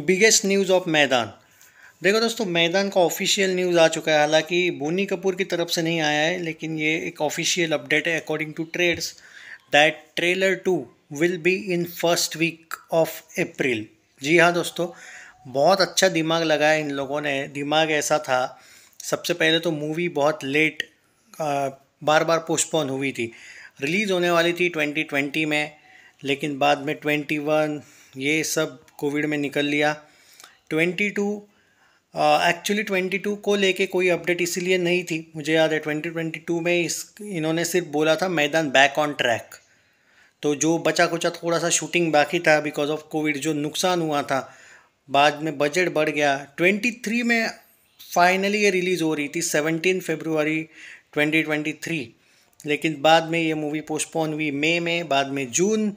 biggest news of मैदान देखो दोस्तों मैदान का ऑफिशियल न्यूज़ आ चुका है हालांकि बोनी कपूर की तरफ से नहीं आया है लेकिन ये एक ऑफिशियल अपडेट है according to trades that trailer too will be in first week of April जी हाँ दोस्तों बहुत अच्छा दिमाग लगाया इन लोगों ने दिमाग ऐसा था सबसे पहले तो मूवी बहुत लेट बार बार पोस्टपोन हुई थी रिलीज़ होने वाली थी 2020 में लेकिन बाद में 21 ये सब कोविड में निकल लिया twenty two actually twenty two को लेके कोई अपडेट इसीलिए नहीं थी मुझे याद है ट्वेंटी ट्वेंटी टू में इस इन्होंने सिर्फ बोला था मैदान बैक ऑन ट्रैक तो जो बचा कुचा थोड़ा सा शूटिंग बाकी था बिकॉज ऑफ कोविड जो नुकसान हुआ था बाद में बजट बढ़ गया ट्वेंटी थ्री में फाइनली ये रिलीज़ हो रही थी सेवनटीन फेब्रुवरी थ्री लेकिन बाद में ये मूवी पोस्टपोन हुई मई में बाद में जून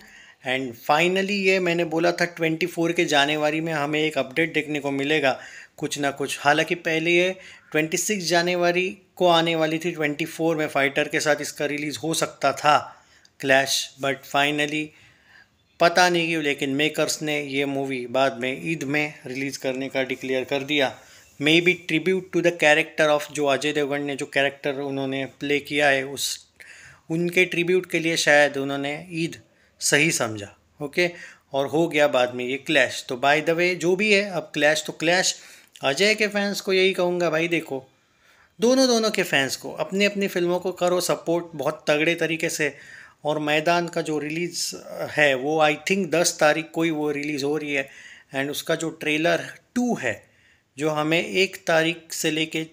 एंड फाइनली ये मैंने बोला था 24 के जानेवारी में हमें एक अपडेट देखने को मिलेगा कुछ ना कुछ हालांकि पहले ये 26 जानेवारी को आने वाली थी 24 में फाइटर के साथ इसका रिलीज़ हो सकता था क्लैश बट फाइनली पता नहीं क्यों लेकिन मेकर्स ने ये मूवी बाद में ईद में रिलीज़ करने का डिक्लेयर कर दिया may be tribute to the character of जो अजय देवगन ने जो कैरेक्टर उन्होंने प्ले किया है उस उनके ट्रिब्यूट के लिए शायद उन्होंने ईद सही समझा ओके और हो गया बाद में ये क्लैश तो बाय द वे जो भी है अब क्लैश तो क्लैश अजय के फैंस को यही कहूँगा भाई देखो दोनों दोनों के फैंस को अपनी अपनी फिल्मों को करो सपोर्ट बहुत तगड़े तरीके से और मैदान का जो रिलीज़ है वो आई थिंक दस तारीख को ही वो रिलीज़ हो रही है एंड उसका जो ट्रेलर टू है जो हमें एक तारीख से लेके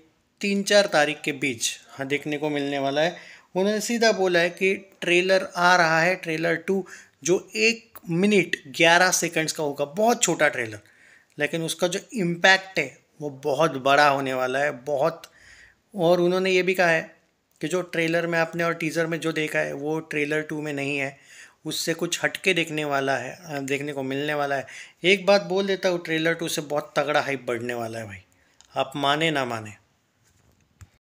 तीन चार तारीख के बीच हाँ देखने को मिलने वाला है उन्होंने सीधा बोला है कि ट्रेलर आ रहा है ट्रेलर टू जो एक मिनट ग्यारह सेकंड्स का होगा बहुत छोटा ट्रेलर लेकिन उसका जो इम्पैक्ट है वो बहुत बड़ा होने वाला है बहुत और उन्होंने ये भी कहा है कि जो ट्रेलर में आपने और टीज़र में जो देखा है वो ट्रेलर टू में नहीं है उससे कुछ हटके देखने वाला है देखने को मिलने वाला है एक बात बोल देता हूँ ट्रेलर टू से बहुत तगड़ा हाइप बढ़ने वाला है भाई आप माने ना माने